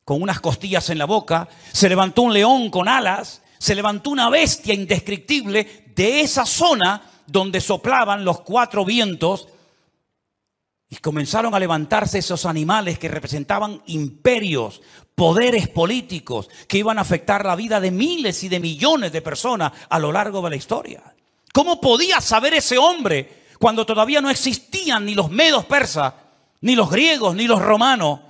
con unas costillas en la boca, se levantó un león con alas, se levantó una bestia indescriptible de esa zona donde soplaban los cuatro vientos y comenzaron a levantarse esos animales que representaban imperios, poderes políticos que iban a afectar la vida de miles y de millones de personas a lo largo de la historia. ¿Cómo podía saber ese hombre cuando todavía no existían ni los medos persas, ni los griegos, ni los romanos,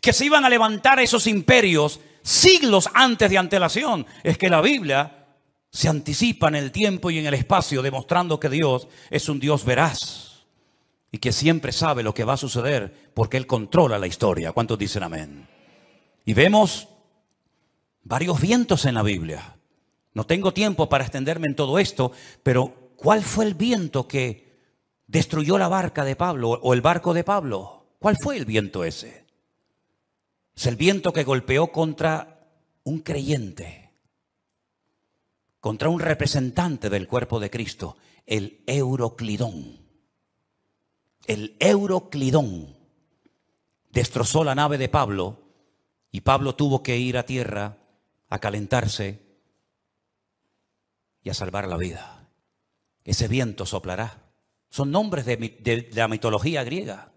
que se iban a levantar esos imperios siglos antes de antelación? Es que la Biblia se anticipa en el tiempo y en el espacio, demostrando que Dios es un Dios veraz y que siempre sabe lo que va a suceder porque Él controla la historia. ¿Cuántos dicen amén? Y vemos varios vientos en la Biblia. No tengo tiempo para extenderme en todo esto, pero ¿cuál fue el viento que destruyó la barca de Pablo o el barco de Pablo? ¿Cuál fue el viento ese? Es el viento que golpeó contra un creyente, contra un representante del cuerpo de Cristo, el Euroclidón. El Euroclidón destrozó la nave de Pablo y Pablo tuvo que ir a tierra a calentarse y a salvar la vida. Ese viento soplará. Son nombres de, la mitología griega.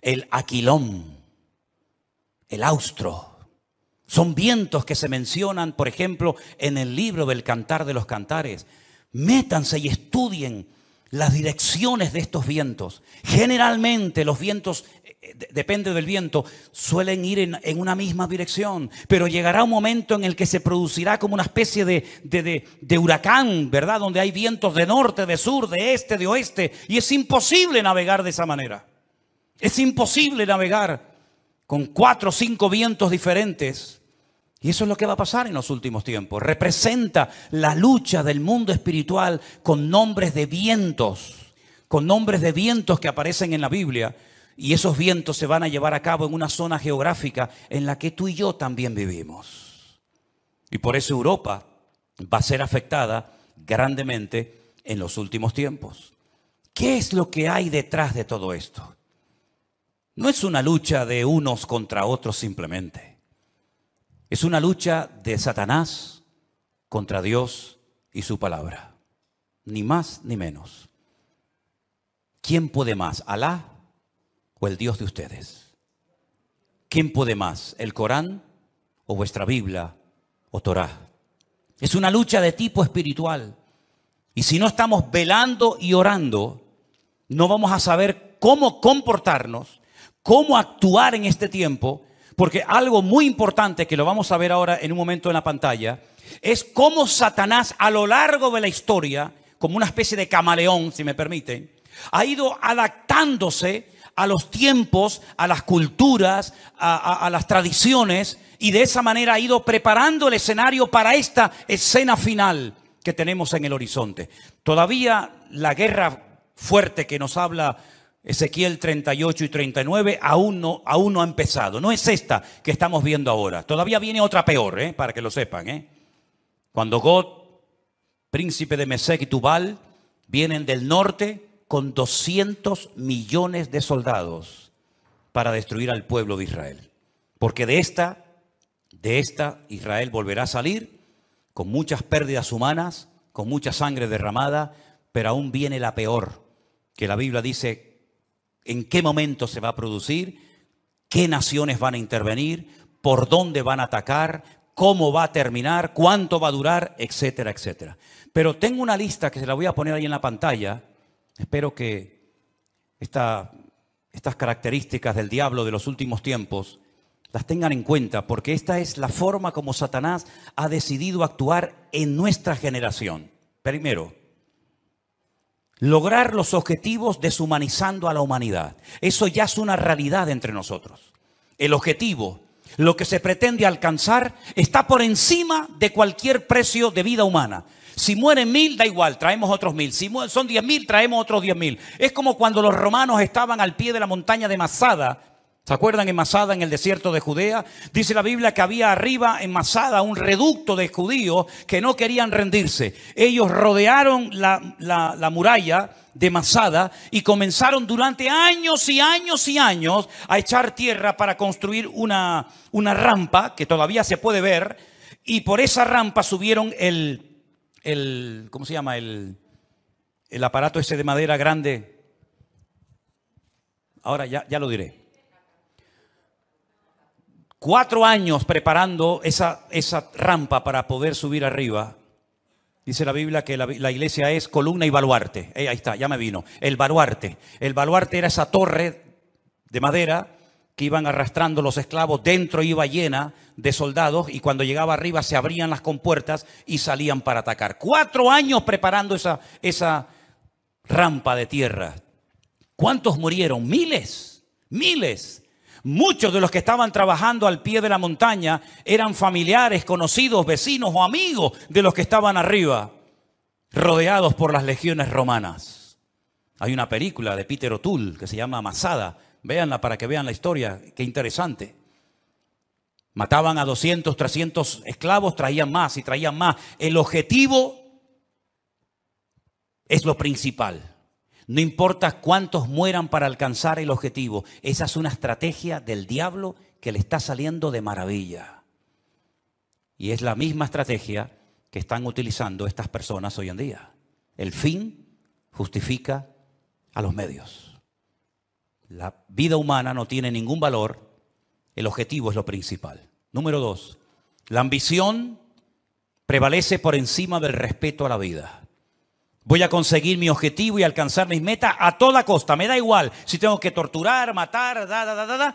El aquilón, el austro. Son vientos que se mencionan, por ejemplo, en el libro del Cantar de los Cantares. Métanse y estudien las direcciones de estos vientos. Generalmente los vientos eh, depende del viento, suelen ir en, una misma dirección, pero llegará un momento en el que se producirá como una especie de, de, huracán, ¿verdad? Donde hay vientos de norte, de sur, de este, de oeste, y es imposible navegar de esa manera. Es imposible navegar con cuatro o cinco vientos diferentes. Y eso es lo que va a pasar en los últimos tiempos. Representa la lucha del mundo espiritual con nombres de vientos, con nombres de vientos que aparecen en la Biblia y esos vientos se van a llevar a cabo en una zona geográfica en la que tú y yo también vivimos. Y por eso Europa va a ser afectada grandemente en los últimos tiempos. ¿Qué es lo que hay detrás de todo esto? No es una lucha de unos contra otros simplemente. Es una lucha de Satanás contra Dios y su palabra. Ni más ni menos. ¿Quién puede más? ¿Alá o el Dios de ustedes? ¿Quién puede más, el Corán o vuestra Biblia o Torá? Es una lucha de tipo espiritual. Y si no estamos velando y orando, no vamos a saber cómo comportarnos, cómo actuar en este tiempo, porque algo muy importante que lo vamos a ver ahora en un momento en la pantalla, es cómo Satanás a lo largo de la historia, como una especie de camaleón, si me permiten, ha ido adaptándose a los tiempos, a las culturas, a, las tradiciones, y de esa manera ha ido preparando el escenario para esta escena final que tenemos en el horizonte. Todavía la guerra fuerte que nos habla Ezequiel 38 y 39 aún no, ha empezado. No es esta que estamos viendo ahora. Todavía viene otra peor, ¿eh? para que lo sepan. ¿eh? Cuando God, príncipe de Mesec y Tubal, vienen del norte con 200 millones de soldados para destruir al pueblo de Israel. Porque de esta, de esta Israel volverá a salir con muchas pérdidas humanas, con mucha sangre derramada, pero aún viene la peor, que la Biblia dice en qué momento se va a producir, qué naciones van a intervenir, por dónde van a atacar, cómo va a terminar, cuánto va a durar, etcétera, etcétera. Pero tengo una lista que se la voy a poner ahí en la pantalla Espero que estas características del diablo de los últimos tiempos las tengan en cuenta, porque esta es la forma como Satanás ha decidido actuar en nuestra generación. Primero, lograr los objetivos deshumanizando a la humanidad. Eso ya es una realidad entre nosotros. El objetivo, lo que se pretende alcanzar, está por encima de cualquier precio de vida humana. Si mueren mil, da igual, traemos otros mil. Si son diez mil, traemos otros diez mil. Es como cuando los romanos estaban al pie de la montaña de Masada. ¿Se acuerdan en Masada, en el desierto de Judea? Dice la Biblia que había arriba en Masada un reducto de judíos que no querían rendirse. Ellos rodearon la, la muralla de Masada y comenzaron durante años y años y años a echar tierra para construir una, una rampa que todavía se puede ver. Y por esa rampa subieron el, el, ¿cómo se llama? El, aparato ese de madera grande. Ahora ya, ya lo diré. Cuatro años preparando esa, esa rampa para poder subir arriba. Dice la Biblia que la, iglesia es columna y baluarte. Eh, ahí está, ya me vino. El baluarte. El baluarte era esa torre de madera que iban arrastrando los esclavos, dentro iba llena de soldados y cuando llegaba arriba se abrían las compuertas y salían para atacar. Cuatro años preparando esa, esa rampa de tierra. ¿Cuántos murieron? Miles, miles. Muchos de los que estaban trabajando al pie de la montaña eran familiares, conocidos, vecinos o amigos de los que estaban arriba, rodeados por las legiones romanas. Hay una película de Peter O'Toole que se llama Masada, Véanla para que vean la historia, qué interesante. Mataban a 200, 300 esclavos, traían más y traían más. El objetivo es lo principal. No importa cuántos mueran para alcanzar el objetivo. Esa es una estrategia del diablo que le está saliendo de maravilla. Y es la misma estrategia que están utilizando estas personas hoy en día. El fin justifica a los medios. La vida humana no tiene ningún valor. El objetivo es lo principal. Número dos, la ambición prevalece por encima del respeto a la vida. Voy a conseguir mi objetivo y alcanzar mis metas a toda costa. Me da igual si tengo que torturar, matar, da, da, da, da, da.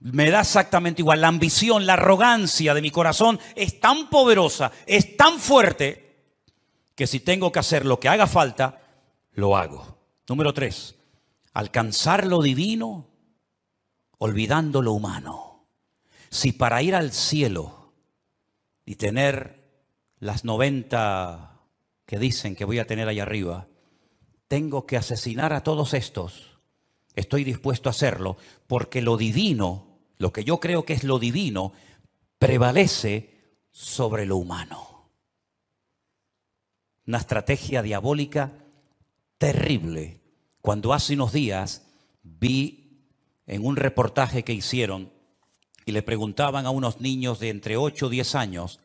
Me da exactamente igual. La ambición, la arrogancia de mi corazón es tan poderosa, es tan fuerte, que si tengo que hacer lo que haga falta, lo hago. Número tres, alcanzar lo divino olvidando lo humano. Si para ir al cielo y tener las 90 que dicen que voy a tener allá arriba, tengo que asesinar a todos estos, estoy dispuesto a hacerlo, porque lo divino, lo que yo creo que es lo divino, prevalece sobre lo humano. Una estrategia diabólica terrible cuando hace unos días vi en un reportaje que hicieron y le preguntaban a unos niños de entre 8 o 10 años,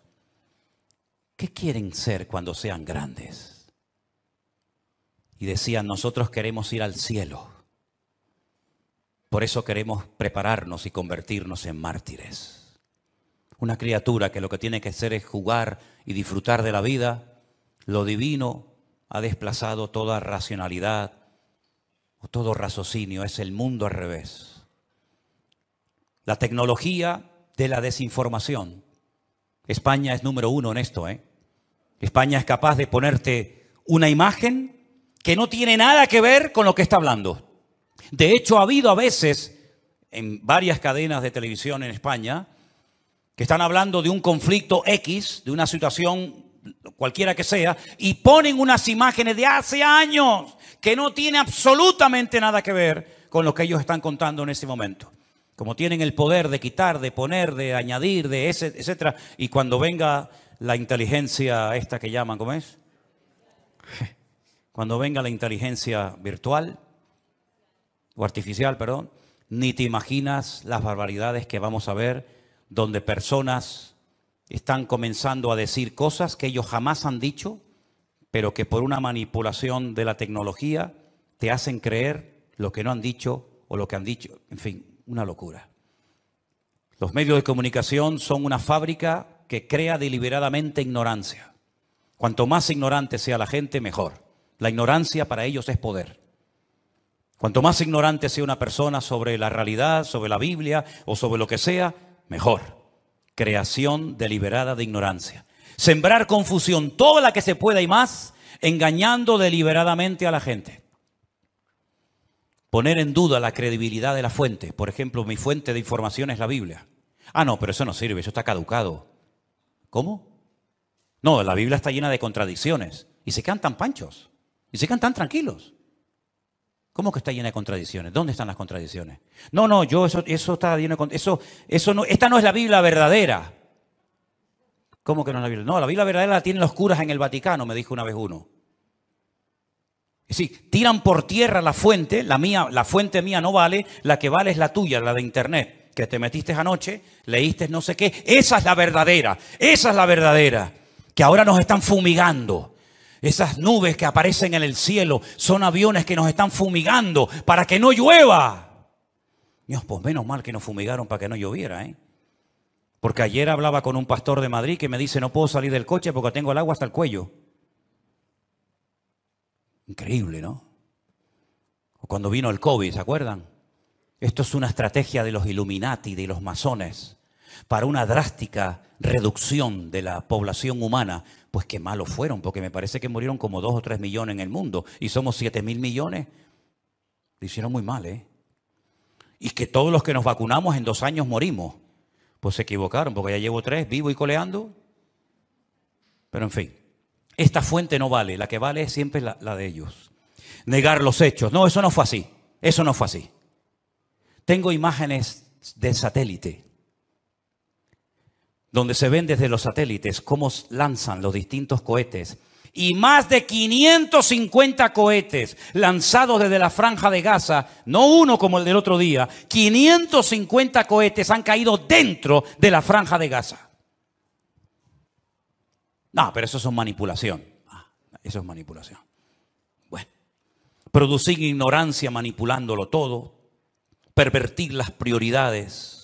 ¿qué quieren ser cuando sean grandes? Y decían, nosotros queremos ir al cielo. Por eso queremos prepararnos y convertirnos en mártires. Una criatura que lo que tiene que hacer es jugar y disfrutar de la vida, lo divino ha desplazado toda racionalidad, todo raciocinio, es el mundo al revés. La tecnología de la desinformación. España es número uno en esto. ¿eh? España es capaz de ponerte una imagen que no tiene nada que ver con lo que está hablando. De hecho, ha habido a veces en varias cadenas de televisión en España que están hablando de un conflicto X, de una situación cualquiera que sea, y ponen unas imágenes de hace años que no tiene absolutamente nada que ver con lo que ellos están contando en ese momento. Como tienen el poder de quitar, de poner, de añadir, de ese, etcétera, y cuando venga la inteligencia esta que llaman, ¿cómo es? Cuando venga la inteligencia virtual o artificial, perdón, ni te imaginas las barbaridades que vamos a ver donde personas están comenzando a decir cosas que ellos jamás han dicho, pero que por una manipulación de la tecnología te hacen creer lo que no han dicho o lo que han dicho. En fin, una locura. Los medios de comunicación son una fábrica que crea deliberadamente ignorancia. Cuanto más ignorante sea la gente, mejor. La ignorancia para ellos es poder. Cuanto más ignorante sea una persona sobre la realidad, sobre la Biblia o sobre lo que sea, mejor creación deliberada de ignorancia. Sembrar confusión, toda la que se pueda y más, engañando deliberadamente a la gente. Poner en duda la credibilidad de la fuente. Por ejemplo, mi fuente de información es la Biblia. Ah, no, pero eso no sirve, eso está caducado. ¿Cómo? No, la Biblia está llena de contradicciones. Y se quedan tan panchos. Y se quedan tan tranquilos. ¿Cómo que está llena de contradicciones? ¿Dónde están las contradicciones? No, no, yo eso, eso está lleno de eso, eso no, esta no es la Biblia verdadera. ¿Cómo que no es la Biblia? No, la Biblia verdadera la tienen los curas en el Vaticano, me dijo una vez uno. Es decir, tiran por tierra la fuente, la mía, la fuente mía no vale, la que vale es la tuya, la de internet, que te metiste anoche, leíste no sé qué, esa es la verdadera, esa es la verdadera, que ahora nos están fumigando. Esas nubes que aparecen en el cielo son aviones que nos están fumigando para que no llueva. Dios, pues menos mal que nos fumigaron para que no lloviera, ¿eh? Porque ayer hablaba con un pastor de Madrid que me dice, no puedo salir del coche porque tengo el agua hasta el cuello. Increíble, ¿no? O cuando vino el COVID, ¿se acuerdan? Esto es una estrategia de los Illuminati, de los masones para una drástica reducción de la población humana, pues qué malos fueron, porque me parece que murieron como 2 o 3 millones en el mundo y somos siete mil millones. Lo hicieron muy mal, ¿eh? Y que todos los que nos vacunamos en dos años morimos. Pues se equivocaron, porque ya llevo tres vivo y coleando. Pero en fin, esta fuente no vale, la que vale es siempre la de ellos. Negar los hechos. No, eso no fue así. Eso no fue así. Tengo imágenes de satélite donde se ven desde los satélites cómo lanzan los distintos cohetes. Y más de 550 cohetes lanzados desde la franja de Gaza, no uno como el del otro día, 550 cohetes han caído dentro de la franja de Gaza. No, pero eso es manipulación. Ah, eso es manipulación. Bueno, producir ignorancia manipulándolo todo, pervertir las prioridades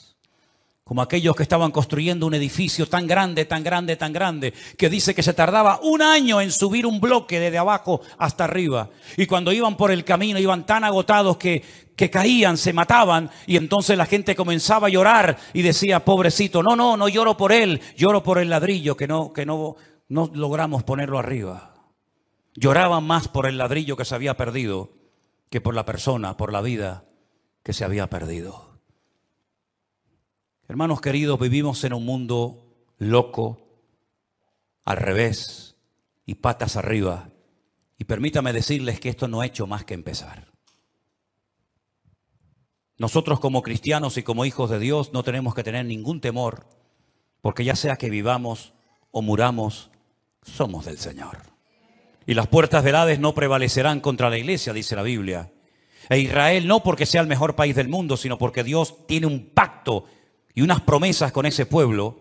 como aquellos que estaban construyendo un edificio tan grande, tan grande, tan grande, que dice que se tardaba un año en subir un bloque desde abajo hasta arriba. Y cuando iban por el camino iban tan agotados que, que caían, se mataban, y entonces la gente comenzaba a llorar y decía, pobrecito, no, no, no lloro por él, lloro por el ladrillo que no, que no, no logramos ponerlo arriba. Lloraban más por el ladrillo que se había perdido que por la persona, por la vida que se había perdido. Hermanos queridos, vivimos en un mundo loco, al revés y patas arriba. Y permítame decirles que esto no ha hecho más que empezar. Nosotros como cristianos y como hijos de Dios no tenemos que tener ningún temor, porque ya sea que vivamos o muramos, somos del Señor. Y las puertas del Hades no prevalecerán contra la iglesia, dice la Biblia. E Israel no porque sea el mejor país del mundo, sino porque Dios tiene un pacto y unas promesas con ese pueblo,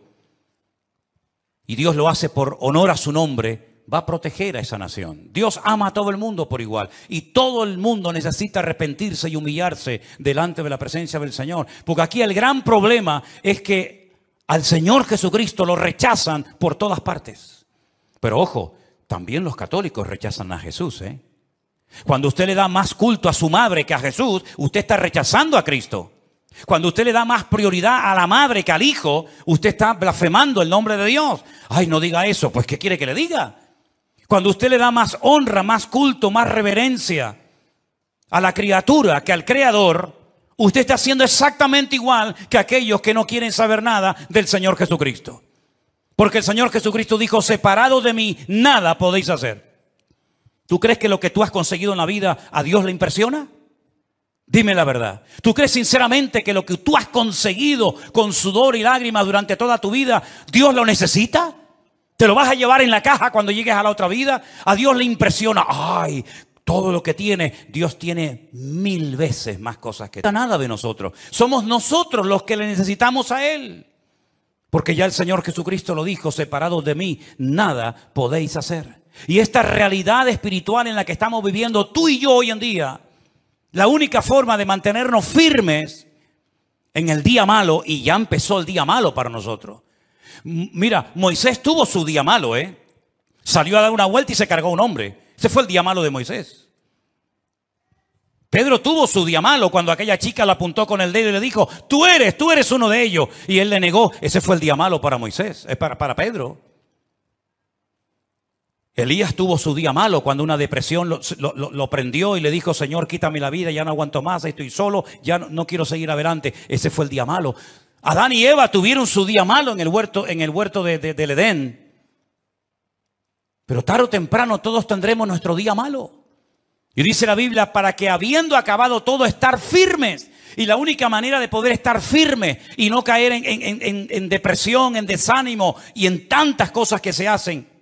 y Dios lo hace por honor a su nombre, va a proteger a esa nación. Dios ama a todo el mundo por igual, y todo el mundo necesita arrepentirse y humillarse delante de la presencia del Señor, porque aquí el gran problema es que al Señor Jesucristo lo rechazan por todas partes. Pero ojo, también los católicos rechazan a Jesús, ¿eh? Cuando usted le da más culto a su madre que a Jesús, usted está rechazando a Cristo. Cuando usted le da más prioridad a la madre que al hijo, usted está blasfemando el nombre de Dios. Ay, no diga eso, pues ¿qué quiere que le diga? Cuando usted le da más honra, más culto, más reverencia a la criatura que al creador, usted está haciendo exactamente igual que aquellos que no quieren saber nada del Señor Jesucristo. Porque el Señor Jesucristo dijo, separado de mí, nada podéis hacer. ¿Tú crees que lo que tú has conseguido en la vida a Dios le impresiona? Dime la verdad. ¿Tú crees sinceramente que lo que tú has conseguido con sudor y lágrimas durante toda tu vida, Dios lo necesita? ¿Te lo vas a llevar en la caja cuando llegues a la otra vida? A Dios le impresiona, ay, todo lo que tiene, Dios tiene mil veces más cosas que nada de nosotros. Somos nosotros los que le necesitamos a Él. Porque ya el Señor Jesucristo lo dijo, separados de mí, nada podéis hacer. Y esta realidad espiritual en la que estamos viviendo tú y yo hoy en día, la única forma de mantenernos firmes en el día malo, y ya empezó el día malo para nosotros. Mira, Moisés tuvo su día malo, ¿eh? Salió a dar una vuelta y se cargó un hombre. Ese fue el día malo de Moisés. Pedro tuvo su día malo cuando aquella chica la apuntó con el dedo y le dijo, tú eres, tú eres uno de ellos. Y él le negó, ese fue el día malo para Moisés, eh, para Pedro. Elías tuvo su día malo cuando una depresión lo, prendió y le dijo, Señor, quítame la vida, ya no aguanto más, estoy solo, ya no, quiero seguir adelante. Ese fue el día malo. Adán y Eva tuvieron su día malo en el huerto, en el huerto de, del Edén. Pero tarde o temprano todos tendremos nuestro día malo. Y dice la Biblia, para que habiendo acabado todo, estar firmes. Y la única manera de poder estar firme y no caer en depresión, en desánimo y en tantas cosas que se hacen